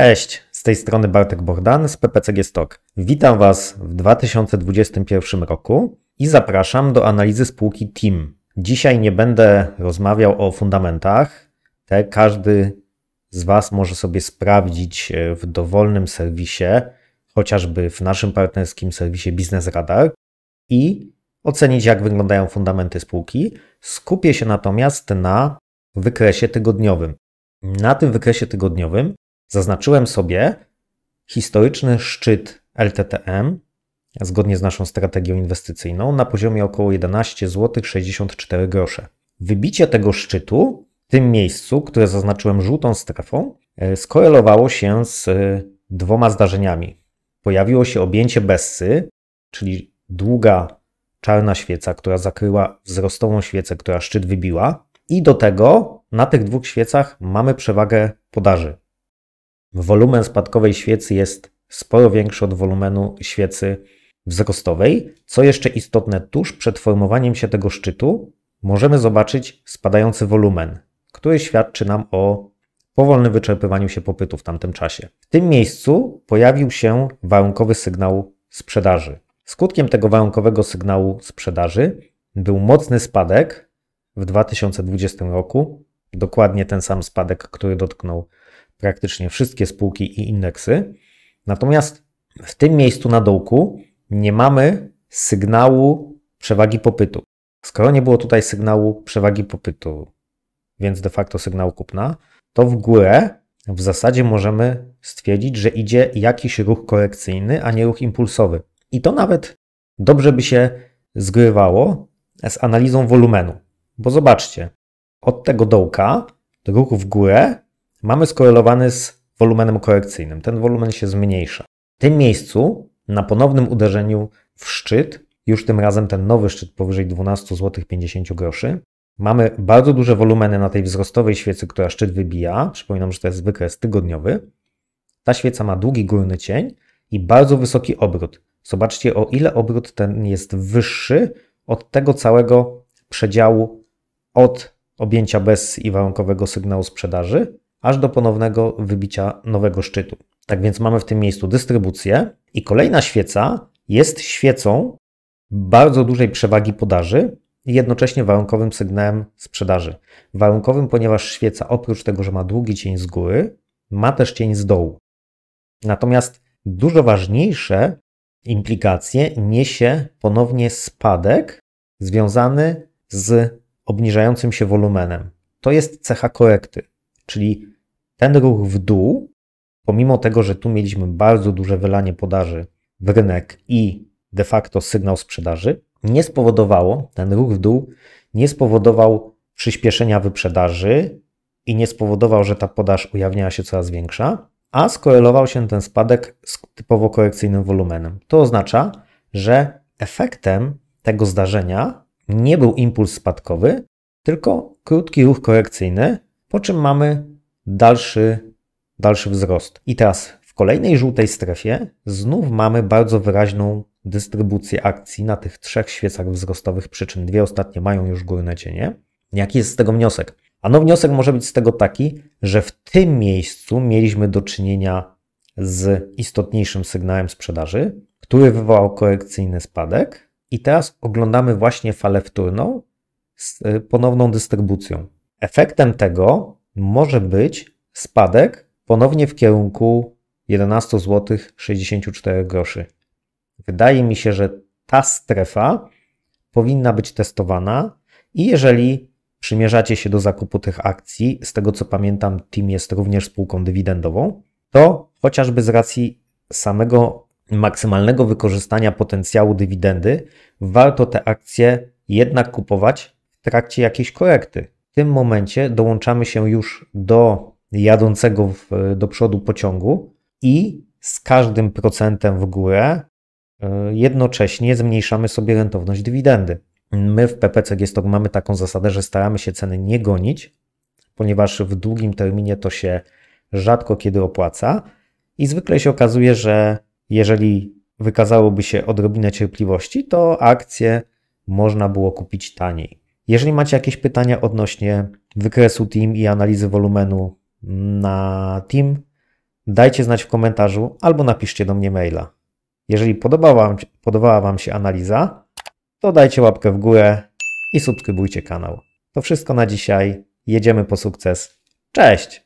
Cześć, z tej strony Bartek Bordan z PPCG Stock. Witam Was w 2021 roku i zapraszam do analizy spółki TIM. Dzisiaj nie będę rozmawiał o fundamentach. Te każdy z Was może sobie sprawdzić e, w dowolnym serwisie, chociażby w naszym partnerskim serwisie Biznes Radar i ocenić, jak wyglądają fundamenty spółki. Skupię się natomiast na wykresie tygodniowym. Na tym wykresie tygodniowym Zaznaczyłem sobie historyczny szczyt LTTM zgodnie z naszą strategią inwestycyjną na poziomie około 11 zł 64 grosze. Wybicie tego szczytu w tym miejscu, które zaznaczyłem żółtą strefą, e, skorelowało się z e, dwoma zdarzeniami. Pojawiło się objęcie Bessy, czyli długa czarna świeca, która zakryła wzrostową świecę, która szczyt wybiła, i do tego na tych dwóch świecach mamy przewagę podaży wolumen spadkowej świecy jest sporo większy od wolumenu świecy wzrostowej. Co jeszcze istotne, tuż przed formowaniem się tego szczytu możemy zobaczyć spadający wolumen, który świadczy nam o powolnym wyczerpywaniu się popytu w tamtym czasie. W tym miejscu pojawił się warunkowy sygnał sprzedaży. Skutkiem tego warunkowego sygnału sprzedaży był mocny spadek w 2020 roku Dokładnie ten sam spadek, który dotknął praktycznie wszystkie spółki i indeksy. Natomiast w tym miejscu na dołku nie mamy sygnału przewagi popytu. Skoro nie było tutaj sygnału przewagi popytu, więc de facto sygnału kupna, to w górę w zasadzie możemy stwierdzić, że idzie jakiś ruch korekcyjny, a nie ruch impulsowy. I to nawet dobrze by się zgrywało z analizą wolumenu. Bo zobaczcie, od tego dołka do ruchu w górę mamy skorelowany z wolumenem korekcyjnym. Ten wolumen się zmniejsza. W tym miejscu, na ponownym uderzeniu w szczyt, już tym razem ten nowy szczyt powyżej 12 zł 50 groszy, mamy bardzo duże wolumeny na tej wzrostowej świecy, która szczyt wybija. Przypominam, że to jest wykres tygodniowy. Ta świeca ma długi górny cień i bardzo wysoki obrót. Zobaczcie, o ile obrót ten jest wyższy od tego całego przedziału od objęcia bez i warunkowego sygnału sprzedaży, aż do ponownego wybicia nowego szczytu. Tak więc mamy w tym miejscu dystrybucję i kolejna świeca jest świecą bardzo dużej przewagi podaży i jednocześnie warunkowym sygnałem sprzedaży. Warunkowym, ponieważ świeca oprócz tego, że ma długi cień z góry, ma też cień z dołu. Natomiast dużo ważniejsze implikacje niesie ponownie spadek związany z obniżającym się wolumenem. To jest cecha korekty, czyli ten ruch w dół, pomimo tego, że tu mieliśmy bardzo duże wylanie podaży w rynek i de facto sygnał sprzedaży, nie spowodowało, ten ruch w dół nie spowodował przyspieszenia wyprzedaży i nie spowodował, że ta podaż ujawniała się coraz większa, a skorelował się ten spadek z typowo korekcyjnym wolumenem. To oznacza, że efektem tego zdarzenia nie był impuls spadkowy, tylko krótki ruch korekcyjny, po czym mamy dalszy, dalszy wzrost. I teraz w kolejnej żółtej strefie znów mamy bardzo wyraźną dystrybucję akcji na tych trzech świecach wzrostowych czym Dwie ostatnie mają już górne cienie. Jaki jest z tego wniosek? Ano wniosek może być z tego taki, że w tym miejscu mieliśmy do czynienia z istotniejszym sygnałem sprzedaży, który wywołał korekcyjny spadek, i teraz oglądamy właśnie falę wtórną z y, ponowną dystrybucją. Efektem tego może być spadek ponownie w kierunku 11 zł 64 groszy. Wydaje mi się, że ta strefa powinna być testowana i jeżeli przymierzacie się do zakupu tych akcji, z tego co pamiętam, Team jest również spółką dywidendową, to chociażby z racji samego maksymalnego wykorzystania potencjału dywidendy, warto te akcje jednak kupować w trakcie jakiejś korekty. W tym momencie dołączamy się już do jadącego w, do przodu pociągu i z każdym procentem w górę e, jednocześnie zmniejszamy sobie rentowność dywidendy. My w PPC Stock mamy taką zasadę, że staramy się ceny nie gonić, ponieważ w długim terminie to się rzadko kiedy opłaca i zwykle się okazuje, że jeżeli wykazałoby się odrobinę cierpliwości, to akcje można było kupić taniej. Jeżeli macie jakieś pytania odnośnie wykresu team i analizy wolumenu na team, dajcie znać w komentarzu albo napiszcie do mnie maila. Jeżeli podobała wam, podobała wam się analiza, to dajcie łapkę w górę i subskrybujcie kanał. To wszystko na dzisiaj. Jedziemy po sukces. Cześć!